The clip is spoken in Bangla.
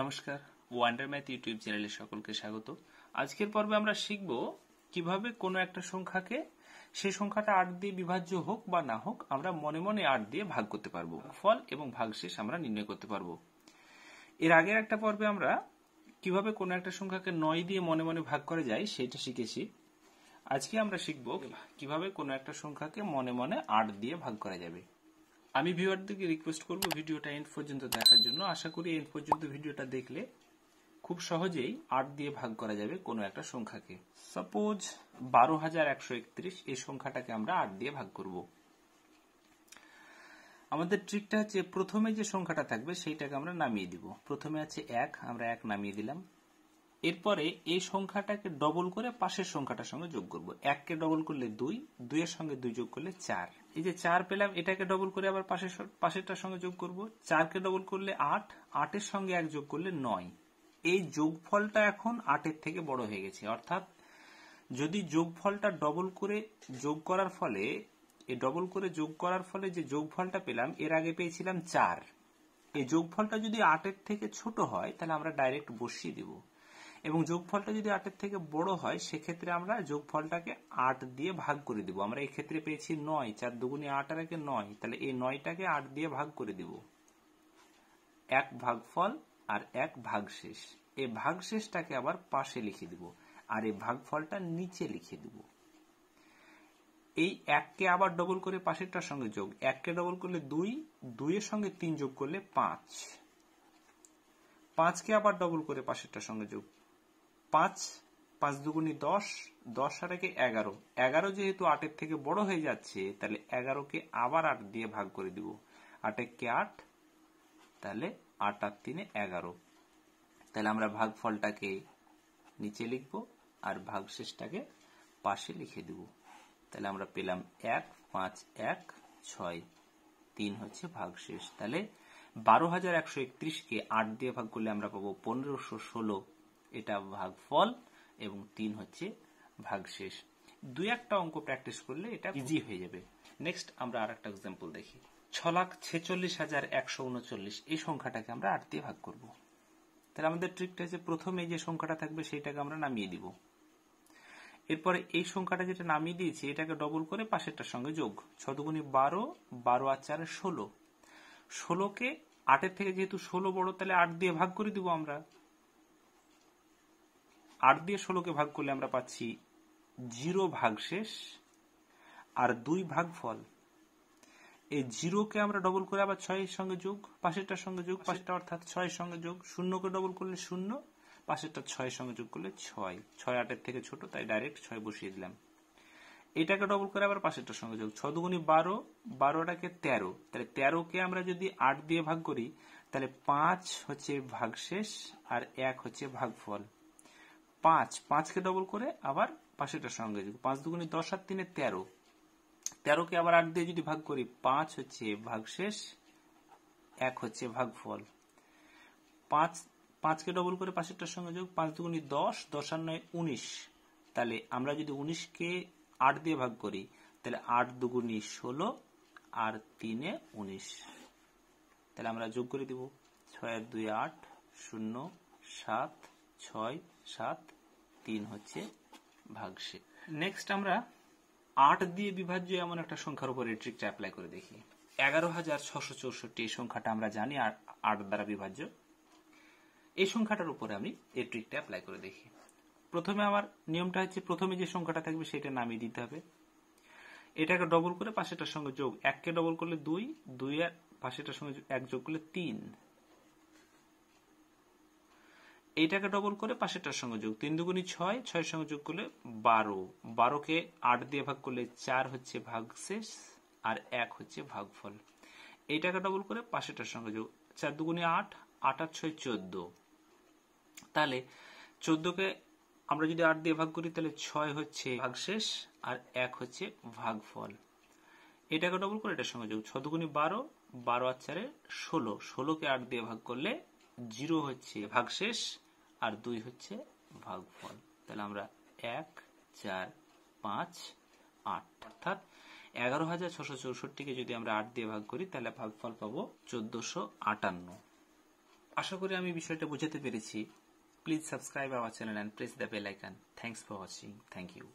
নমস্কার ওয়ান্ডার ম্যাথ ইউটিউব চ্যানেলে সকলকে স্বাগত আজকের পর্বে আমরা শিখব কিভাবে কোনো একটা সংখ্যাকে সে সংখ্যাটা আট দিয়ে বিভাজ্য হোক বা না হোক আমরা মনে মনে আট দিয়ে ভাগ করতে পারবো ফল এবং ভাগশেষ আমরা নির্ণয় করতে পারবো এর আগের একটা পর্বে আমরা কিভাবে কোনো একটা সংখ্যাকে নয় দিয়ে মনে মনে ভাগ করা যায় সেটা শিখেছি আজকে আমরা শিখব কিভাবে কোনো একটা সংখ্যাকে মনে মনে আট দিয়ে ভাগ করা যাবে আমি ভিউয়ারদেরকে রিকোয়েস্ট করব ভিডিওটা এন্ড পর্যন্ত দেখার জন্য আশা করি এন্ড পর্যন্ত ভিডিওটা দেখলে খুব সহজেই আট দিয়ে ভাগ করা যাবে কোনো একটা সংখ্যাকে সাপোজ বারো হাজার একশো একত্রিশ এই সংখ্যাটাকে আমরা আট দিয়ে ভাগ করব আমাদের ট্রিকটা হচ্ছে প্রথমে যে সংখ্যাটা থাকবে সেইটাকে আমরা নামিয়ে দিব প্রথমে আছে এক আমরা এক নামিয়ে দিলাম এরপরে এই সংখ্যাটাকে ডবল করে পাশের সংখ্যাটার সঙ্গে যোগ করব এককে ডবল করলে দুই দুইয়ের সঙ্গে দুই যোগ করলে চার এই যে চার পেলাম এটাকে ডবল করে আবার পাশের পাশেরটার সঙ্গে যোগ করব চারকে ডবল করলে আট আটের সঙ্গে এক যোগ করলে নয় এই যোগফলটা এখন আটের থেকে বড় হয়ে গেছে অর্থাৎ যদি যোগফলটা ডবল করে যোগ করার ফলে এই ডবল করে যোগ করার ফলে যে যোগফলটা পেলাম এর আগে পেয়েছিলাম চার এই যোগফলটা যদি আটের থেকে ছোট হয় তাহলে আমরা ডাইরেক্ট বসিয়ে দিব এবং যোগফলটা যদি আটের থেকে বড় হয় সেক্ষেত্রে আমরা যোগফলটাকে আট দিয়ে ভাগ করে দিব আমরা এক্ষেত্রে পেয়েছি নয় চার দুগুণে আট আর একে নয় তাহলে এই নয়টাকে আট দিয়ে ভাগ করে দিব এক ভাগফল আর এক ভাগশেষ এই ভাগশেষটাকে আবার পাশে লিখে দিব আর এই ভাগফলটা নিচে লিখে দিব এই এককে আবার ডবল করে পাশেরটার সঙ্গে যোগ এককে ডবল করলে দুই দুইয়ের সঙ্গে তিন যোগ করলে পাঁচ পাঁচকে আবার ডবল করে পাশেরটার সঙ্গে যোগ পাঁচ পাঁচ দুগুণি দশ দশ আর একে এগারো এগারো যেহেতু আটের থেকে বড় হয়ে যাচ্ছে তাহলে এগারোকে আবার আট দিয়ে ভাগ করে দিব কে আট তাহলে আট আর তিনে এগারো তাহলে আমরা ভাগ ফলটাকে নিচে লিখব আর ভাগশেষটাকে পাশে লিখে দিব তাহলে আমরা পেলাম এক পাঁচ এক ছয় তিন হচ্ছে ভাগশেষ তাহলে বারো হাজার একশো একত্রিশকে আট দিয়ে ভাগ করলে আমরা পাবো পনেরোশো ষোলো এটা ভাগফল এবং তিন হচ্ছে ভাগশেষ দুই একটা অঙ্ক প্র্যাকটিস করলে এটা ইজি হয়ে যাবে নেক্সট আমরা আর একটা এক্সাম্পল দেখি ছ লাখ ছেচল্লিশ হাজার একশো উনচল্লিশ এই সংখ্যাটাকে আমরা আট দিয়ে ভাগ করব তাহলে আমাদের ট্রিকটা যে প্রথমে যে সংখ্যাটা থাকবে সেইটাকে আমরা নামিয়ে দিব এরপরে এই সংখ্যাটা যেটা নামিয়ে দিয়েছি এটাকে ডবল করে পাশেরটার সঙ্গে যোগ ছ বারো বারো আর চারে ষোলো ষোলোকে আটের থেকে যেহেতু ষোলো বড় তাহলে আট দিয়ে ভাগ করে দিব আমরা আট দিয়ে ষোলোকে ভাগ করলে আমরা পাচ্ছি জিরো ভাগশেষ আর দুই ভাগ ফল এই জিরোকে আমরা ডবল করে আবার ছয়ের সঙ্গে যোগ পাশেরটার সঙ্গে যোগ পাশেরটা অর্থাৎ ছয়ের সঙ্গে যোগ শূন্যকে ডবল করলে শূন্য পাশেরটা ছয়ের সঙ্গে যোগ করলে ছয় ছয় আটের থেকে ছোট তাই ডাইরেক্ট ছয় বসিয়ে দিলাম এটাকে ডবল করে আবার পাশেরটার সঙ্গে যোগ ছ দুগুণি বারো বারোটাকে তেরো তাহলে তেরোকে আমরা যদি আট দিয়ে ভাগ করি তাহলে পাঁচ হচ্ছে ভাগশেষ আর এক হচ্ছে ভাগ ফল পাঁচ পাঁচকে ডবল করে আবার পাশেটার সঙ্গে যোগ পাঁচ দুগুণে দশ আর তিনে তেরো তেরোকে আবার আট দিয়ে যদি ভাগ করি পাঁচ হচ্ছে ভাগশেষ এক হচ্ছে ভাগফল পাঁচ পাঁচকে ডবল করে পাশেরটার সঙ্গে যোগ পাঁচ দুগুণি দশ দশ আর নয় উনিশ তাহলে আমরা যদি উনিশকে আট দিয়ে ভাগ করি তাহলে আট দুগুণি ষোলো আর তিনে উনিশ তাহলে আমরা যোগ করে দিব ছয় দুই আট শূন্য সাত ছয় সাত তিন হচ্ছে ভাগশে নেক্সট আমরা আট দিয়ে বিভাজ্য এমন একটা সংখ্যার উপর এই ট্রিকটা অ্যাপ্লাই করে দেখি এগারো হাজার ছশো চৌষট্টি এই সংখ্যাটা আমরা জানি আর আট দ্বারা বিভাজ্য এই সংখ্যাটার উপরে আমি এই ট্রিকটা অ্যাপ্লাই করে দেখি প্রথমে আমার নিয়মটা হচ্ছে প্রথমে যে সংখ্যাটা থাকবে সেটা নামিয়ে দিতে হবে এটাকে ডবল করে পাশেটার সঙ্গে যোগ এককে ডবল করলে দুই দুই আর পাশেটার সঙ্গে এক যোগ করলে তিন এইটাকে ডবল করে পাশেটার সঙ্গে যোগ তিন দুগুণি ছয় ছয় সঙ্গে যোগ করলে বারো বারোকে আট দিয়ে ভাগ করলে চার হচ্ছে ভাগশেষ আর এক হচ্ছে ভাগফল এইটাকে ডবল করে পাশেটার সঙ্গে যোগ চার দুগুণি আট আট আর ছয় চোদ্দ তাহলে চোদ্দকে আমরা যদি আট দিয়ে ভাগ করি তাহলে ছয় হচ্ছে ভাগশেষ আর এক হচ্ছে ভাগফল এটাকে ডবল করে এটার সঙ্গে যোগ ছ দুগুণি বারো বারো আর চারে ষোলো ষোলোকে আট দিয়ে ভাগ করলে জিরো হচ্ছে শেষ আর দুই হচ্ছে ভাগফল তাহলে আমরা এক চার পাঁচ আট অর্থাৎ এগারো হাজার ছশো চৌষট্টিকে যদি আমরা আট দিয়ে ভাগ করি তাহলে ভাগফল পাবো চোদ্দশো আটান্ন আশা করি আমি বিষয়টা বুঝাতে পেরেছি please subscribe our channel and press the bell icon thanks for watching thank you